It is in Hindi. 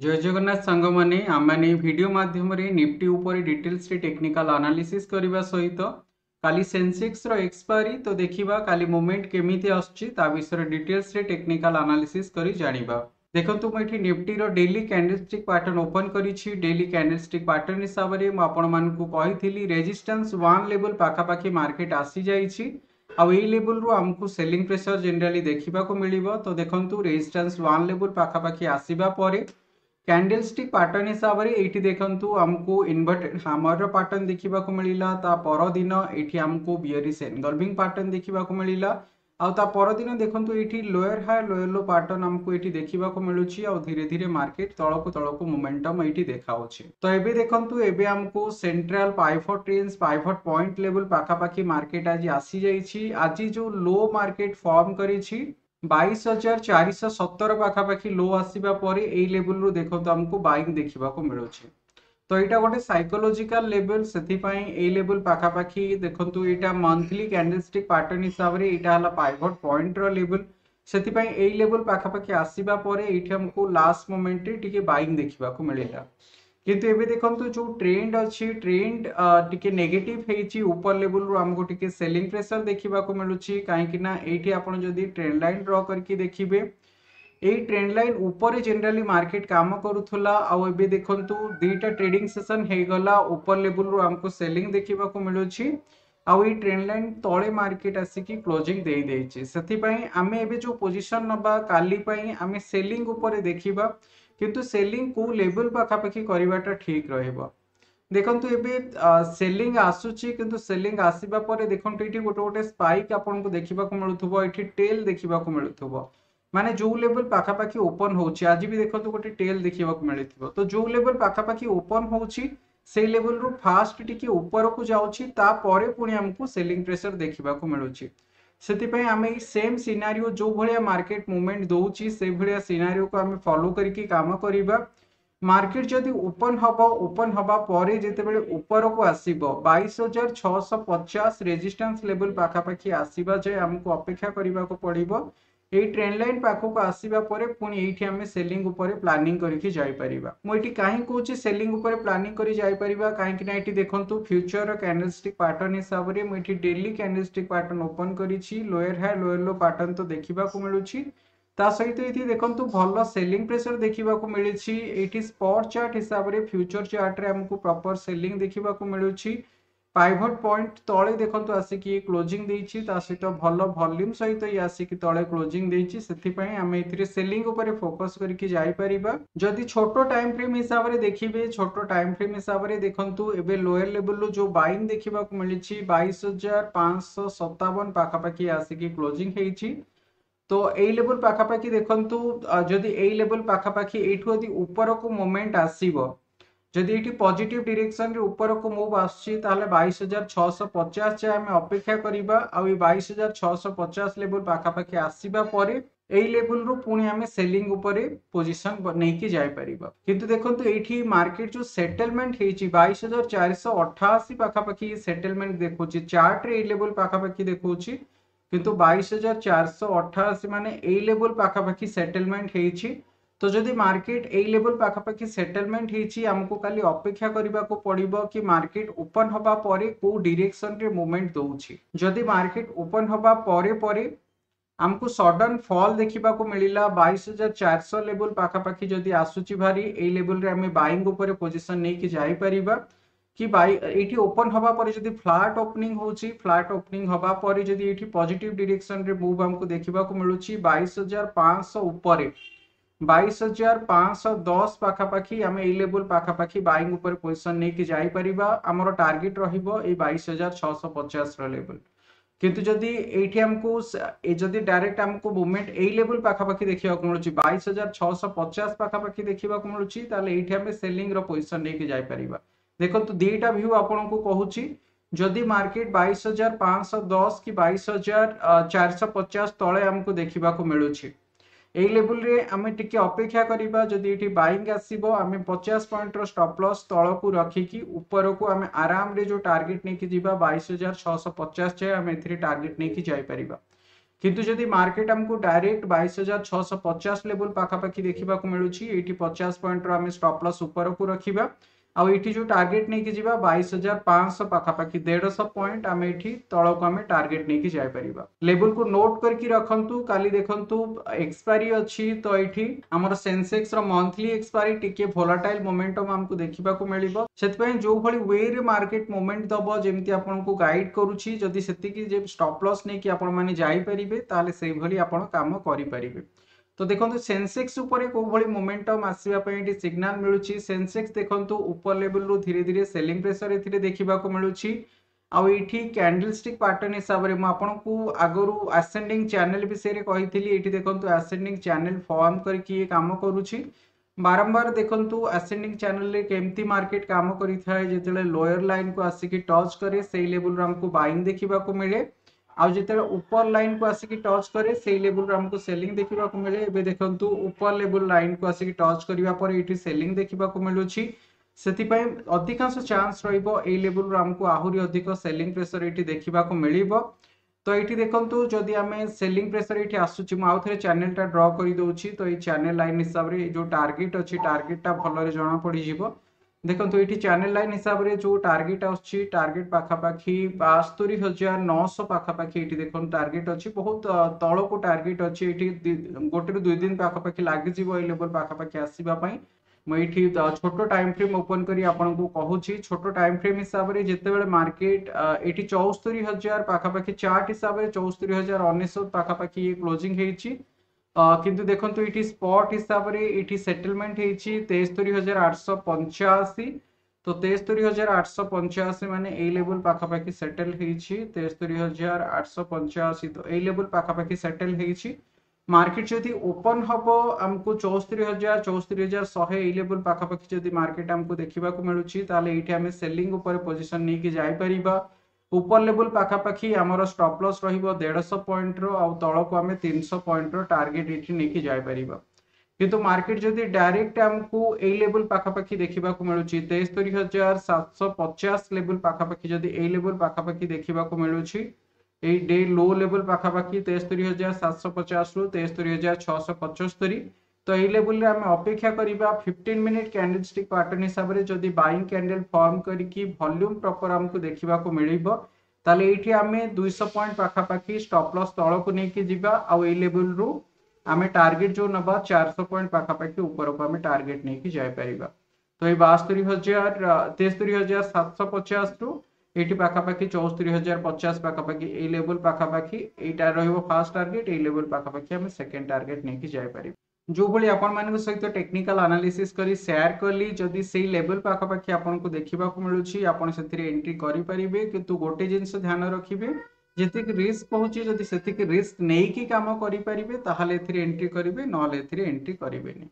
जय जगन्नाथ सांग मैंने आम भिडियो मध्यम निफ्टी उपर डिटेल्स टेक्निकाल आनालीसीस करने सहित का सेनसेक्स रक्सपायरी तो देखा का मुमेंट केमी आसर डिटेल्स टेक्निकाल आनालीसीस कर जाना देखो मुझे Nifty daily candlestick pattern open करी डेली कैंडेल स्टिक पार्टन हिसाब से मुझे रेजिटान्स वन लेवल पखापाखि मार्केट आसी जा आउ लेवल रु आमको सेलिंग प्रेसर जेनेली देखा मिले तो देखो रेजिटान्स वन लेवल पखापाखि आसवाप କ୍ୟାଣ୍ଡେଲ୍ ଷ୍ଟିକ୍ ପାଟର୍ନ ହିସାବରେ ଏଇଠି ଦେଖନ୍ତୁ ଆମକୁ ଇନଭର୍ଟେଡ୍ ହାମରର ପାଟର୍ନ ଦେଖିବାକୁ ମିଳିଲା ତା ପରଦିନ ଏଇଠି ଆମକୁ ବିୟରିସ୍ ଏନଗଲ୍ଭିଂ ପାଟର୍ନ ଦେଖିବାକୁ ମିଳିଲା ଆଉ ତା ପରଦିନ ଦେଖନ୍ତୁ ଏଇଠି lower high lower low pattern ଆମକୁ ଏଇଠି ଦେଖିବାକୁ ମିଳୁଛି ଆଉ ଧୀରେ ଧୀରେ ମାର୍କେଟ ତଳକୁ ତଳକୁ ମୋମେଣ୍ଟମ୍ ଏଇଠି ଦେଖାଉଛି ତ ଏବେ ଦେଖନ୍ତୁ ଏବେ ଆମକୁ central pivot range pivot point level ପାଖାପାଖି ମାର୍କେଟ ଆଜି ଆସିଯାଇଛି ଆଜି ଯୋଉ ଲୋ ମାର୍କେଟ ଫର୍ମ କରିଛି বাইশ ହଜାର ଚାରିଶହ ସତର ପାଖାପାଖି ଲୋ ଆସିବା ପରେ ଏଇ ଲେବୁଲରୁ ଦେଖନ୍ତୁ ଆମକୁ ବାଇଂ ଦେଖିବାକୁ ମିଳୁଛି ତ ଏଇଟା ଗୋଟେ ସାଇକୋଲୋଜିକାଲ ଲେବୁଲ ସେଥିପାଇଁ ଏଇ ଲେବୁଲ ପାଖାପାଖି ଦେଖନ୍ତୁ ଏଇଟା ମନ୍ଥଲି କ୍ୟାଣ୍ଡେଲଷ୍ଟିକ୍ ପାଟର୍ନ ହିସାବରେ ଏଇଟା ହେଲା ପାଇଭଟ ପଏଣ୍ଟର ଲେବୁଲ ସେଥିପାଇଁ ଏଇ ଲେବୁଲ ପାଖାପାଖି ଆସିବା ପରେ ଏଇଠି ଆମକୁ ଲାଷ୍ଟ ମୋମେଣ୍ଟରେ ଟିକେ ବାଇଂ ଦେଖିବାକୁ ମିଳିଲା किंतु तो एबे देखंतु जो ट्रेंड अछि ट्रेंड टिके नेगेटिव हेछि ऊपर लेवल रो हमको टिके सेलिंग प्रेशर देखिबा को मिलु छि काहे कि ना एठी आपण जदी ट्रेंड लाइन ड्रा करके देखिबे एई ट्रेंड लाइन ऊपर जनरली मार्केट काम करूथला आ एबे देखंतु दुटा ट्रेडिंग सेशन हे गला ऊपर लेवल रो हमको सेलिंग देखिबा को मिलु छि आ एई ट्रेंड लाइन तळे मार्केट आसी कि क्लोजिंग देई देछि सेति पई आमे एबे जो पोजीशन नबा काली पई आमे सेलिंग ऊपर देखिबा किंतु सेलिंग को लेवल पाखापाखि करा ठीक र देखु ये सेलिंग आसूची कि सेलिंग आसवा पर देखते ये गोटे गोटे स्पाइक आपन को देखा मिलूब ये टेल देखा मिलूब मानने जो लेवल पाखापाखी ओपन होजि भी देखो तो गोटे टेल देखा मिलती है तो जो लेवल पाखापाखी ओपन होवल रु फास्ट टी ऊपर को जाऊँगी पुणी आमको सेलिंग प्रेसर देखा मिलूँ से आम सेम सिनारियो जो भाया मार्केट मुमेंट दौर से सिनारियो को आम फलो करम कर मार्केट जब ओपन हम ओपन हाँ जितेबाद ऊपर को आस हजार छः पचास रेजिस्टेंस लेवल पाखापाखी आसवा जाए आमको अपेक्षा करने को पड़ा এই ট্রেন লাইন পাখক আসিবা পরে পুনি এইটি আমি সেলিং উপরে প্ল্যানিং করিকি যাই পারিবা মু এটি কাহি কোচি সেলিং উপরে প্ল্যানিং করি যাই পারিবা কাহি কি না এটি দেখন্তু ফিউচার ক্যান্ডেলস্টিক প্যাটার্ন হিসাবরে মু এটি ডেইলি ক্যান্ডেলস্টিক প্যাটার্ন ওপেন করিছি lower high lower low pattern তো দেখিবাকু মিলুছি তা সহিত এটি দেখন্তু ভাল সেলিং প্রেসার দেখিবাকু মিলিছি এটি স্পট চার্ট হিসাবরে ফিউচার চার্টরে আমকু প্রপার সেলিং দেখিবাকু মিলুছি ପାଇଭଟ୍ ପଏଣ୍ଟ ତଳେ ଦେଖନ୍ତୁ ଆସିକି କ୍ଲୋଜିଂ ଦେଇଛି ତା ସହିତ ଭଲ ଭଲ୍ୟୁମ୍ ସହିତ ଇଏ ଆସିକି ତଳେ କ୍ଲୋଜିଂ ଦେଇଛି ସେଥିପାଇଁ ଆମେ ଏଥିରେ ସେଲିଂ ଉପରେ ଫୋକସ୍ କରିକି ଯାଇପାରିବା ଯଦି ଛୋଟ ଟାଇମ୍ ଫ୍ରେମ୍ ହିସାବରେ ଦେଖିବେ ଛୋଟ ଟାଇମ୍ ଫ୍ରେମ୍ ହିସାବରେ ଦେଖନ୍ତୁ ଏବେ ଲୋୟର ଲେବୁଲରୁ ଯୋଉ ବାଇଂ ଦେଖିବାକୁ ମିଳିଛି ବାଇଶ ହଜାର ପାଞ୍ଚଶହ ସତାବନ ପାଖାପାଖି ଆସିକି କ୍ଲୋଜିଂ ହେଇଛି তো এই লেভেল পাখাপাখি দেখন্তু যদি এই লেভেল পাখাপাখি এইঠু যদি উপরকু মোমেন্ট আসিব যদি এটি পজিটিভ ডিরেকশনরে উপরকু মুভ আসছি তাহলে বাইশ হাজার ছশো পচাশ যায় আমি অপেক্ষা করিবা আউ এই বাইশ হাজার ছশো পচাশ লেভেল পাখাপাখি আসিবা পরে এই লেভেলরু পুଣି ଆମେ ସେଲିଂ ଉପରେ ପୋଜିସନ ନେଇକି ଯାଇପାରିବା କିନ୍ତୁ ଦେଖନ୍ତୁ ଏଇଠି ମାର୍କେଟ ଯୋଉ ସେଟେଲମେଣ୍ଟ ହେଇଛି ବାଇଶ ହଜାର ଚାରିଶହ ଅଠାଅଶୀ ପାଖାପାଖି ସେଟେଲମେଣ୍ଟ ଦେଖଉଛି ଚାର୍ଟରେ ଏଇ ଲେଭେଲ ପାଖାପାଖି ଦେଖଉଛି କିନ୍ତୁ ବାଇଶ ହଜାର ଚାରିଶହ ଅଠାଅଶୀ ମାନେ ଏଇ ଲେଭେଲ ପାଖାପାଖି ସେଟେଲମେଣ୍ଟ ହେଇଛି तो जदि मार्केट ए लेवल पाखापाखि सेटलमेंट होमको कल अपेक्षा करने को पड़ो कि मार्केट ओपन हाँ कौ डीरेक्शन मुभमेंट दौर जदि मार्केट ओपन हाँ आमको सडन फल देखा मिलला बैश हजार चार शह लेवल पाखापाखि जब आसूस भारी ए लेवल आम बिंग पोजिशन नहीं कि जापर कि बाई ओपन हाँपर जब फ्लाट ओपनिंग होट ओपनिंग हाँपर जब ये पजिट डीरेक्शन मुव आमको देखा मिलूँ बैश हजार पाँच उपरूर बैश हजार पांच दस पाखापाखी आम इलेवल पाखापाखी बैंक पोजिशन नहीं जापर आम टार्गेट रईस हजार छःश पचास रेवल कितु जदि ये जदि डायरेक्ट आमको मुभमेंट ए लेवल पाखापाखी देखा मिलूँ बैश हजार छःश पचास पाखापाखी देखा मिलूँ ये सेलींग रोजिशन नहीं जापर देखो तो दीटा भ्यू आपको कहूँ जदि मार्केट बैश हजार पांच दस कि बैश हजार चार शह पचास तले आमको देखा मिलूँ लेवल अपेक्षा करइंग आसमें पचास पॉइंट रटप्लस तल को रखिकी ऊपर को आम आराम जो टार्गेट नहीं जा बजार छः पचास जाए टार्गेट नहीं जापर कितु जदि मार्केट आमको डायरेक्ट बैस हजार छः पचास लेवल पाखापाखी देखा मिलूँ ये पचास पॉइंट रेम स्टप्लस उपरकू रखा आठ जो टार्गेट नहीं कि बैश हजार पांचश पखापाखी देढ़श पॉइंट आम इटि तल को आम टार्गेट नहीं कि लेबल को नोट करके रखत काली देखु एक्सपायरी अच्छी तो ये आम सेनसेक्स रंथली एक्सपायरी टी भोलाटाइल मोमेटम आमको देखा मिल जो भाई वे मार्केट मोमेंट दब जमी आप गाइड करुच्ची से नहीं कि आपने जापरेंगे से भाई आप तो देखो सेनसेक्स कौली मोमेंटम आसपाई सिग्नाल मिलूँ सेनसेक्स देखते ऊपर लेवल रू धीरे धीरे सेलिंग प्रेसर ए देखा मिलूँ आउ य कैंडल स्टिक पार्टन हिसाब से मुझे आगर आसेंडिंग चेल विषय में कही ये देखते आसेंडिंग चेल फर्म करके कम कर बारंबार देखू आसेंडिंग चेल के मार्केट कम करते लोअर लाइन को आसिक टच कैसे लेवल रुक बाइंग देखा मिले आते लाइन को आसिक टच कैसे से लेवल रमको सेलिंग देखा मिले एवं देखते ऊपर लेवल लाइन को आसिक टच करापर ये सेलिंग देखा मिलूँ से अधिकांश चान्स रही लेवल रमको आहरी अधिक सेलिंग प्रेसर ये देखा मिल तो ये देखते जदि आम सेलिंग प्रेसर ये आसूँ मुझे चेल टा ड्र करदे तो ये चेल लाइन हिसाब से जो टार्गेट अच्छी टार्गेटा भल्ड जमापड़ जा ଦେଖନ୍ତୁ ଏଠି ଚ୍ୟାନେଲ ଲାଇନ୍ ହିସାବରେ ଯୋଉ ଟାର୍ଗେଟ ଆସୁଛି ଟାର୍ଗେଟ ପାଖାପାଖି ବାସ୍ତୋରି ହଜାର ନଅଶହ ପାଖାପାଖି ଏଠି ଦେଖନ୍ତୁ ଟାର୍ଗେଟ ଅଛି ବହୁତ ତଳକୁ ଟାର୍ଗେଟ ଅଛି ଏଠି ଗୋଟେରୁ ଦୁଇ ଦିନ ପାଖାପାଖି ଲାଗିଯିବ ଏଇ ଲେବଲ ପାଖାପାଖି ଆସିବା ପାଇଁ ମୁଁ ଏଠି ଛୋଟ ଟାଇମ୍ ଫ୍ରେମ୍ ଓପନ୍ କରି ଆପଣଙ୍କୁ କହୁଛି ଛୋଟ ଟାଇମ୍ ଫ୍ରେମ୍ ହିସାବରେ ଯେତେବେଳେ ମାର୍କେଟ ଏଠି ଚଉସ୍ତରୀ ହଜାର ପାଖାପାଖି ଚାର୍ଟ ହିସାବରେ ଚଉସ୍ତରୀ ହଜାର ଅନେଶତ ପାଖାପାଖି ଇଏ କ୍ଲୋଜିଂ ହେଇଛି किंतु देखो ये स्पट हिसाब से ये सेटलमेंट होती तेस्तरी हजार आठश पंचाशी तो तेस्तरी हजार आठश पंचाशी मान येवल सेटल होती तेस्तरी हजार आठश पंचाशी तो येवल पखापाखि सेटल होती मार्केट जब ओपन हम आमको चौस्तरी हजार चौस्तरी हजार शहे येवल पखापाखि जब मार्केट आमको देखा मिलूँ तेल ये सेलींग पोजिशन नहीं कि जापरिया উপর লেভেল পাখাপাখি আমার স্টপ লস রহব দেড়শো পয়েন্টর আলকু আমি তিনশো পয়েন্টর টার্গেট এটি নেই যাইপার কিন্তু মার্কেট যদি ডাইরেক্ট আমি এই লেভেল পাখাপাখি দেখা মিলুচি তেস্তরি হাজার সাতশো পচাশ লেভেল পাখাপাখি যদি এই লেভেল পাখাপাখি দেখা মিলুচি এই ডে লো লেভেল পাখাপাখি তেস্তরি হাজার সাতশো পচাশ রু তেস্তরি হাজার ছশো পঁচস্তরি तो ये लेवल अपेक्षा करवा fifteen minute candlestick pattern हिसाब से जब बैंग कैंडेल फर्म करल्यूम प्रपर आमको देखा मिले तेल ये आम दुईश पॉइंट पखापाखि स्टपलस तल को लेकिन जी आई लेवल रु आम टार्गेट जो ना चार शौ पॉइंट पखापाखि ऊपर को आम टार्गेट नहीं जापर तो ये बास्तरी हजार तेस्तरी हजार सात शौ पचास रु ये पखापाखि चौस्तरी हजार पचास पखापाखि ये लेवल पखापाखि यार रस्ट टार्गेट ये लेवल पखापाखि आम सेकेंड टार्गेट नहीं कि जो भाई आपण मान सहित टेक्निकाल आनालीसीस कर सेयार कली जदि से लेवल पाखापाखि आपको देखा मिलूँ आप एंट्री करेंगे कि गोटे जिन ध्यान रखिए जितक रिस्क हूँ जदि से रिस्क नहीं कि कम करें एंट्री करेंगे ना एंट्री करेंगे